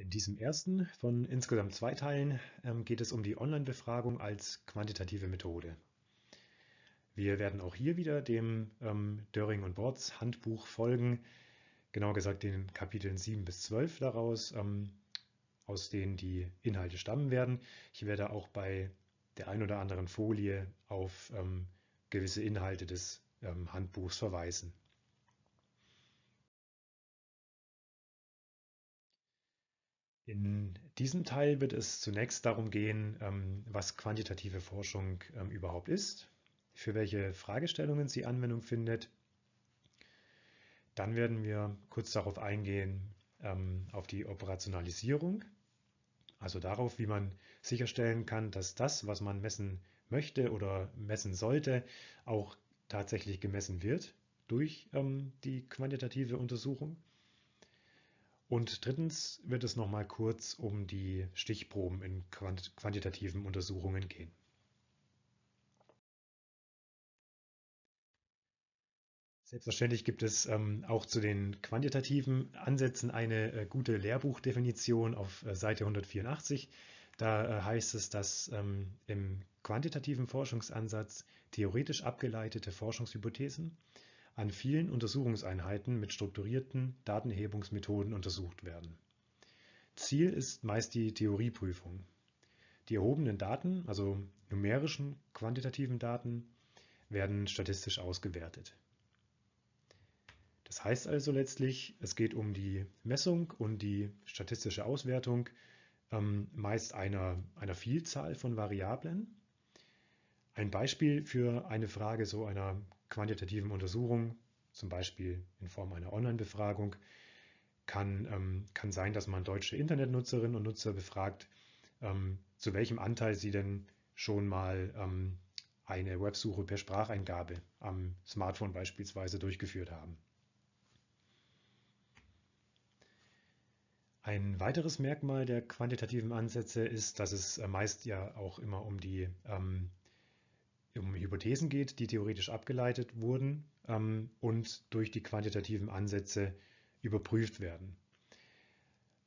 In diesem ersten von insgesamt zwei Teilen ähm, geht es um die Online-Befragung als quantitative Methode. Wir werden auch hier wieder dem ähm, Döring und Bortz Handbuch folgen, genau gesagt den Kapiteln 7 bis 12 daraus, ähm, aus denen die Inhalte stammen werden. Ich werde auch bei der ein oder anderen Folie auf gewisse Inhalte des Handbuchs verweisen. In diesem Teil wird es zunächst darum gehen, ähm, was quantitative Forschung ähm, überhaupt ist, für welche Fragestellungen sie Anwendung findet. Dann werden wir kurz darauf eingehen, ähm, auf die Operationalisierung, also darauf, wie man sicherstellen kann, dass das, was man messen möchte oder messen sollte, auch tatsächlich gemessen wird durch die quantitative Untersuchung. Und drittens wird es nochmal kurz um die Stichproben in quant quantitativen Untersuchungen gehen. Selbstverständlich gibt es ähm, auch zu den quantitativen Ansätzen eine äh, gute Lehrbuchdefinition auf äh, Seite 184. Da äh, heißt es, dass ähm, im quantitativen Forschungsansatz theoretisch abgeleitete Forschungshypothesen an vielen Untersuchungseinheiten mit strukturierten Datenhebungsmethoden untersucht werden. Ziel ist meist die Theorieprüfung. Die erhobenen Daten, also numerischen, quantitativen Daten, werden statistisch ausgewertet. Das heißt also letztlich, es geht um die Messung und die statistische Auswertung ähm, meist einer, einer Vielzahl von Variablen. Ein Beispiel für eine Frage so einer quantitativen Untersuchung, zum Beispiel in Form einer Online-Befragung, kann, ähm, kann sein, dass man deutsche Internetnutzerinnen und Nutzer befragt, ähm, zu welchem Anteil sie denn schon mal ähm, eine Websuche per Spracheingabe am Smartphone beispielsweise durchgeführt haben. Ein weiteres Merkmal der quantitativen Ansätze ist, dass es äh, meist ja auch immer um die ähm, um Hypothesen geht, die theoretisch abgeleitet wurden ähm, und durch die quantitativen Ansätze überprüft werden.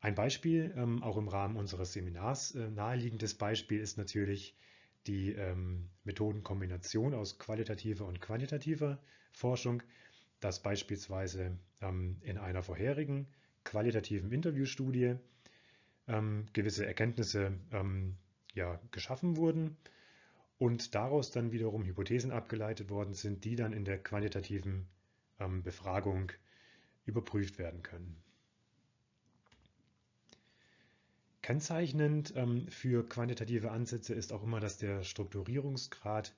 Ein Beispiel, ähm, auch im Rahmen unseres Seminars, äh, naheliegendes Beispiel ist natürlich die ähm, Methodenkombination aus qualitativer und quantitativer Forschung, dass beispielsweise ähm, in einer vorherigen qualitativen Interviewstudie ähm, gewisse Erkenntnisse ähm, ja, geschaffen wurden und daraus dann wiederum Hypothesen abgeleitet worden sind, die dann in der quantitativen ähm, Befragung überprüft werden können. Kennzeichnend ähm, für quantitative Ansätze ist auch immer, dass der Strukturierungsgrad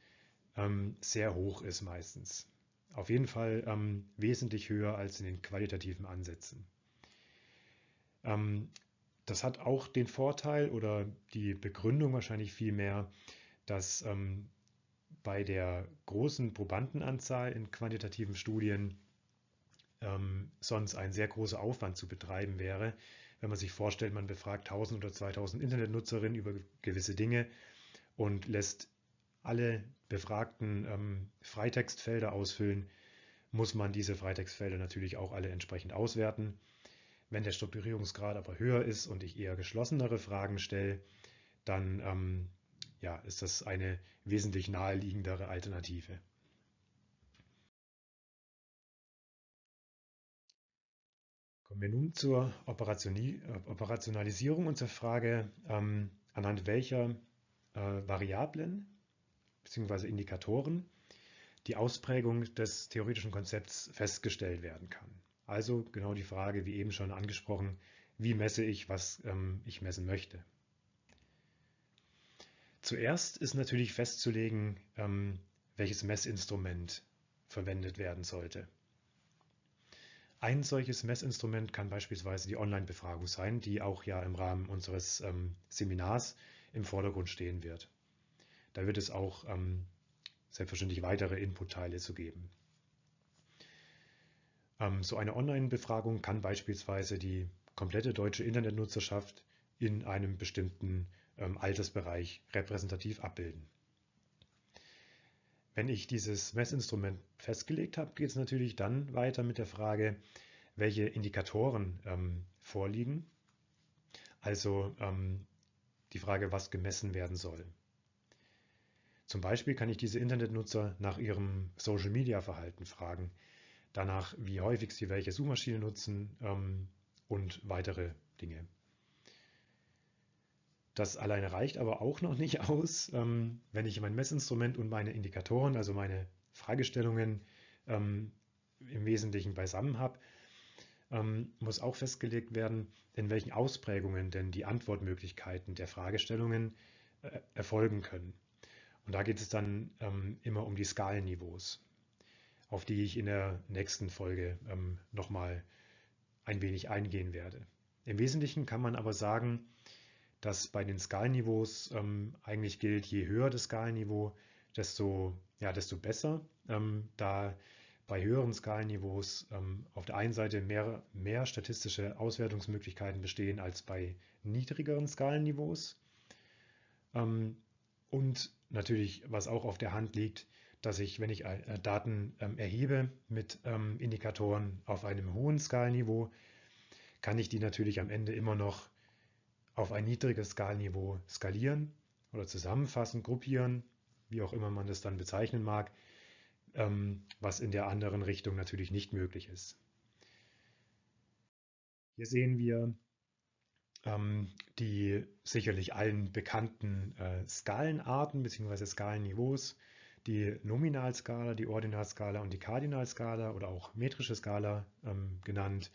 ähm, sehr hoch ist meistens. Auf jeden Fall wesentlich höher als in den qualitativen Ansätzen. das hat auch den Vorteil oder die Begründung wahrscheinlich vielmehr, äh, dass ähm, bei der großen Probandenanzahl in quantitativen Studien ähm, sonst ein sehr großer Aufwand zu betreiben wäre. Wenn man sich vorstellt, man befragt 1000 oder 2000 Internetnutzerinnen über gewisse Dinge und lässt alle befragten ähm, Freitextfelder ausfüllen, muss man diese Freitextfelder natürlich auch alle entsprechend auswerten. Wenn der Strukturierungsgrad aber höher ist und ich eher geschlossenere Fragen stelle, dann ähm, ja, ist das eine wesentlich naheliegendere Alternative. Kommen wir nun zur Operationalisierung und zur Frage, ähm, anhand welcher äh, Variablen bzw. Indikatoren die Ausprägung des theoretischen Konzepts festgestellt werden kann. Also genau die Frage, wie eben schon angesprochen, wie messe ich, was ähm, ich messen möchte. Zuerst ist natürlich festzulegen, ähm, welches Messinstrument verwendet werden sollte. Ein solches Messinstrument kann beispielsweise die Online-Befragung sein, die auch ja im Rahmen unseres ähm, Seminars im Vordergrund stehen wird. Da wird es auch ähm, selbstverständlich weitere Inputteile zu geben. so eine Online-Befragung kann beispielsweise die komplette deutsche Internetnutzerschaft in einem bestimmten ähm, Altersbereich repräsentativ abbilden. Wenn ich dieses Messinstrument festgelegt habe, geht es natürlich dann weiter mit der Frage, welche Indikatoren ähm, vorliegen. Also ähm, die Frage, was gemessen werden soll. Zum Beispiel kann ich diese Internetnutzer nach ihrem Social-Media-Verhalten fragen, danach, wie häufig sie welche Suchmaschine nutzen ähm, und weitere Dinge. Das alleine reicht aber auch noch nicht aus. Ähm, wenn ich mein Messinstrument und meine Indikatoren, also meine Fragestellungen ähm, im Wesentlichen beisammen habe, ähm, muss auch festgelegt werden, in welchen Ausprägungen denn die Antwortmöglichkeiten der Fragestellungen äh, erfolgen können. Und da geht es dann immer um die Skalenniveaus, auf die ich in der nächsten Folge nochmal ein wenig eingehen werde. Im Wesentlichen kann man aber sagen, dass bei den Skalenniveaus ähm, eigentlich gilt, je höher das Skalenniveau, desto, ja, desto besser, ähm, da bei höheren Skalenniveaus ähm, auf der einen Seite mehr, mehr statistische Auswertungsmöglichkeiten bestehen als bei niedrigeren Skalenniveaus. Ähm, und natürlich, was auch auf der Hand liegt, dass ich, wenn ich äh, Daten ähm, erhebe mit ähm, Indikatoren auf einem hohen Skalenniveau, kann ich die natürlich am Ende immer noch auf ein niedriges Skalniveau skalieren oder zusammenfassen, gruppieren, wie auch immer man das dann bezeichnen mag, ähm, was in der anderen Richtung natürlich nicht möglich ist. Hier sehen wir ähm, die sicherlich allen bekannten äh, Skalenarten bzw. Skalenniveaus, die Nominalskala, die Ordinalskala und die Kardinalskala oder auch metrische Skala ähm, genannt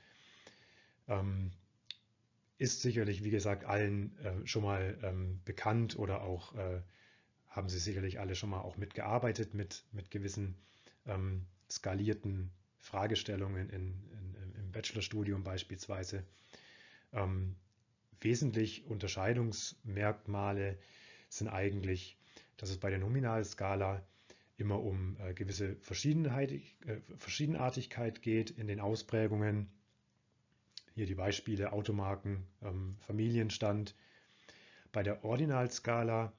ist sicherlich, wie gesagt, allen äh, schon mal ähm, bekannt oder auch äh, haben sie sicherlich alle schon mal auch mitgearbeitet mit, mit gewissen ähm, skalierten Fragestellungen in, in, im Bachelorstudium beispielsweise. Ähm, wesentlich Unterscheidungsmerkmale sind eigentlich, dass es bei der Nominalskala immer um äh, gewisse Verschiedenheit, äh, Verschiedenartigkeit geht in den Ausprägungen hier die Beispiele Automarken, ähm, Familienstand. Bei der Ordinalskala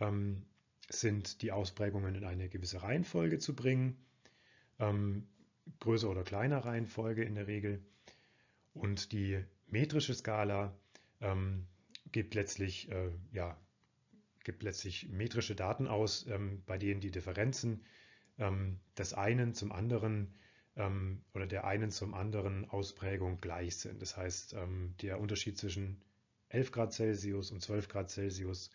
ähm, sind die Ausprägungen in eine gewisse Reihenfolge zu bringen, ähm, größer oder kleiner Reihenfolge in der Regel. Und die metrische Skala ähm, gibt, letztlich, äh, ja, gibt letztlich metrische Daten aus, ähm, bei denen die Differenzen ähm, des einen zum anderen ähm, oder der einen zum anderen Ausprägung gleich sind. Das heißt, ähm, der Unterschied zwischen 11 Grad Celsius und 12 Grad Celsius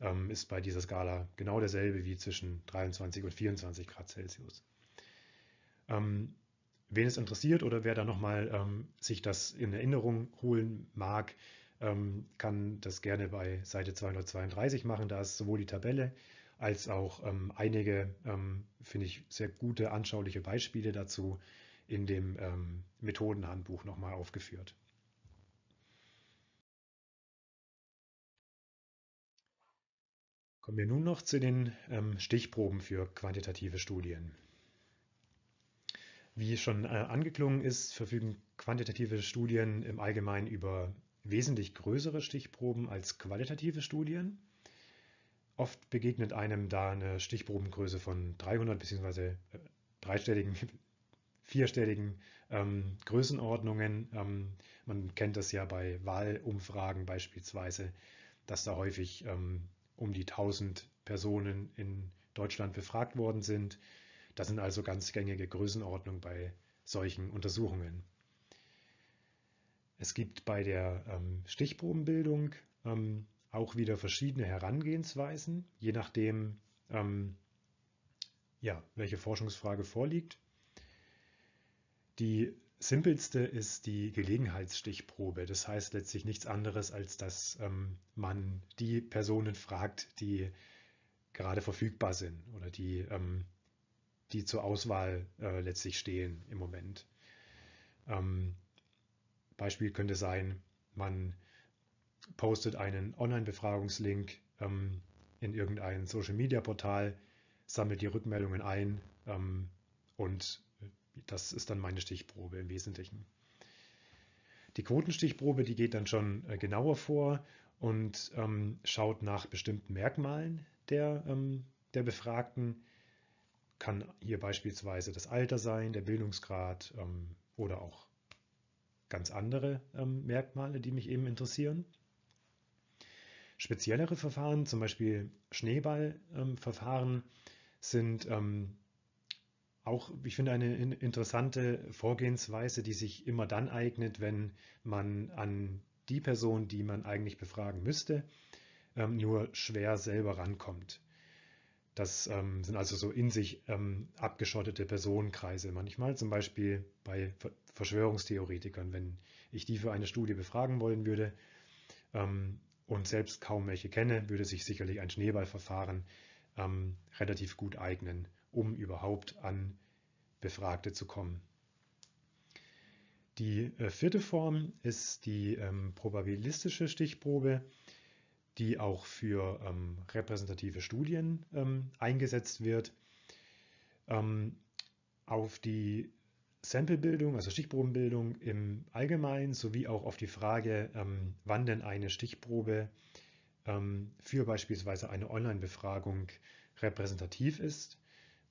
ähm, ist bei dieser Skala genau derselbe wie zwischen 23 und 24 Grad Celsius. Ähm, wen es interessiert oder wer da nochmal ähm, sich das in Erinnerung holen mag, ähm, kann das gerne bei Seite 232 machen. Da ist sowohl die Tabelle als auch ähm, einige, ähm, finde ich, sehr gute, anschauliche Beispiele dazu in dem ähm, Methodenhandbuch nochmal aufgeführt. Kommen wir nun noch zu den ähm, Stichproben für quantitative Studien. Wie schon äh, angeklungen ist, verfügen quantitative Studien im Allgemeinen über wesentlich größere Stichproben als qualitative Studien. Oft begegnet einem da eine Stichprobengröße von 300 bzw. Äh, dreistelligen, vierstelligen ähm, Größenordnungen. Ähm, man kennt das ja bei Wahlumfragen beispielsweise, dass da häufig ähm, um die 1000 Personen in Deutschland befragt worden sind. Das sind also ganz gängige Größenordnungen bei solchen Untersuchungen. Es gibt bei der ähm, Stichprobenbildung ähm, auch wieder verschiedene Herangehensweisen, je nachdem, ähm, ja, welche Forschungsfrage vorliegt. Die simpelste ist die Gelegenheitsstichprobe. Das heißt letztlich nichts anderes, als dass ähm, man die Personen fragt, die gerade verfügbar sind oder die, ähm, die zur Auswahl äh, letztlich stehen im Moment. Ähm, Beispiel könnte sein, man postet einen Online-Befragungslink ähm, in irgendein Social-Media-Portal, sammelt die Rückmeldungen ein ähm, und äh, das ist dann meine Stichprobe im Wesentlichen. Die Quotenstichprobe, die geht dann schon äh, genauer vor und ähm, schaut nach bestimmten Merkmalen der, ähm, der Befragten. Kann hier beispielsweise das Alter sein, der Bildungsgrad ähm, oder auch ganz andere ähm, Merkmale, die mich eben interessieren. Speziellere Verfahren, zum Beispiel Schneeballverfahren, sind ähm, auch, ich finde, eine interessante Vorgehensweise, die sich immer dann eignet, wenn man an die Person, die man eigentlich befragen müsste, ähm, nur schwer selber rankommt. Das ähm, sind also so in sich abgeschottete Personenkreise manchmal, zum Beispiel bei Verschwörungstheoretikern. Wenn ich die für eine Studie befragen wollen würde, und selbst kaum welche kenne, würde sich sicherlich ein Schneeballverfahren ähm, relativ gut eignen, um überhaupt an Befragte zu kommen. Die äh, vierte Form ist die ähm, probabilistische Stichprobe, die auch für ähm, repräsentative Studien ähm, eingesetzt wird. Ähm, auf die Samplebildung, also Stichprobenbildung im Allgemeinen, sowie auch auf die Frage, ähm, wann denn eine Stichprobe ähm, für beispielsweise eine Online-Befragung repräsentativ ist,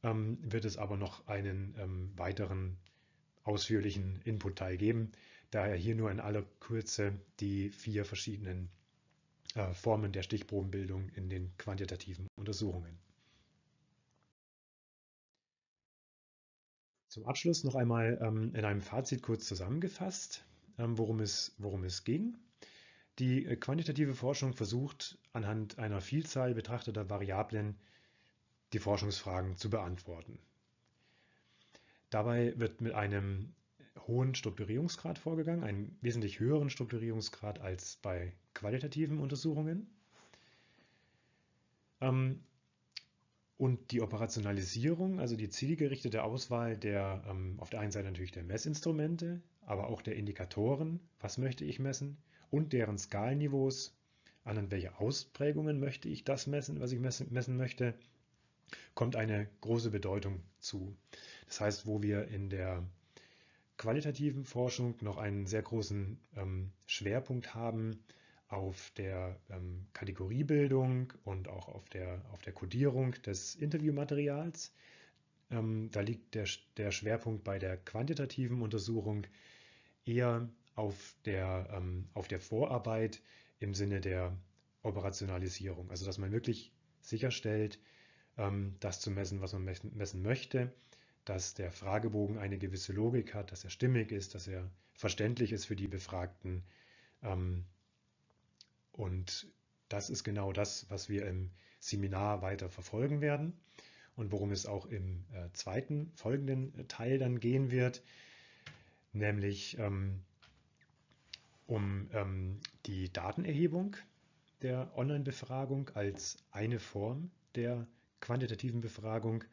ähm, wird es aber noch einen weiteren ausführlichen Input-Teil geben. Daher hier nur in aller Kürze die vier verschiedenen äh, Formen der Stichprobenbildung in den quantitativen Untersuchungen. Zum Abschluss noch einmal ähm, in einem Fazit kurz zusammengefasst, ähm, worum es, worum es ging. Die äh, quantitative Forschung versucht anhand einer Vielzahl betrachteter Variablen die Forschungsfragen zu beantworten. Dabei wird mit einem hohen Strukturierungsgrad vorgegangen, einen wesentlich höheren Strukturierungsgrad als bei qualitativen Untersuchungen. Ähm, und die Operationalisierung, also die zielgerichtete Auswahl der, ähm, auf der einen Seite natürlich der Messinstrumente, aber auch der Indikatoren, was möchte ich messen, und deren Skalenniveaus, an welche Ausprägungen möchte ich das messen, was ich messen, messen möchte, kommt eine große Bedeutung zu. Das heißt, wo wir in der qualitativen Forschung noch einen sehr großen ähm, Schwerpunkt haben, auf der ähm, Kategoriebildung und auch auf der, auf der Codierung des Interviewmaterials. Ähm, da liegt der, der Schwerpunkt bei der quantitativen Untersuchung eher auf der, ähm, auf der Vorarbeit im Sinne der Operationalisierung. Also dass man wirklich sicherstellt, ähm, das zu messen, was man messen möchte, dass der Fragebogen eine gewisse Logik hat, dass er stimmig ist, dass er verständlich ist für die Befragten ähm, und das ist genau das, was wir im Seminar weiter verfolgen werden und worum es auch im äh, zweiten folgenden äh, Teil dann gehen wird, nämlich ähm, um ähm, die Datenerhebung der Online-Befragung als eine Form der quantitativen Befragung,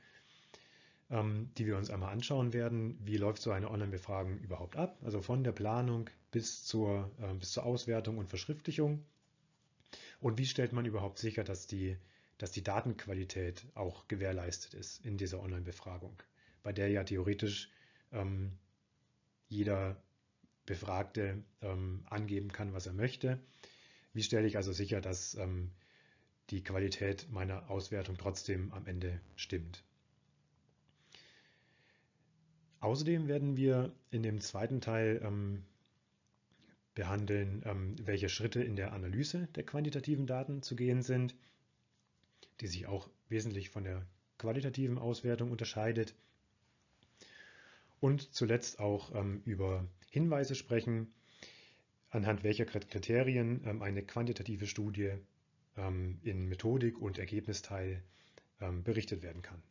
ähm, die wir uns einmal anschauen werden. Wie läuft so eine Online-Befragung überhaupt ab? Also von der Planung bis zur, äh, bis zur Auswertung und Verschriftlichung und wie stellt man überhaupt sicher, dass die, dass die Datenqualität auch gewährleistet ist in dieser Online-Befragung, bei der ja theoretisch ähm, jeder Befragte ähm, angeben kann, was er möchte. Wie stelle ich also sicher, dass ähm, die Qualität meiner Auswertung trotzdem am Ende stimmt? Außerdem werden wir in dem zweiten Teil ähm, behandeln, ähm, welche Schritte in der Analyse der quantitativen Daten zu gehen sind, die sich auch wesentlich von der qualitativen Auswertung unterscheidet. Und zuletzt auch ähm, über Hinweise sprechen, anhand welcher Kriterien ähm, eine quantitative Studie in Methodik und Ergebnisteil berichtet werden kann.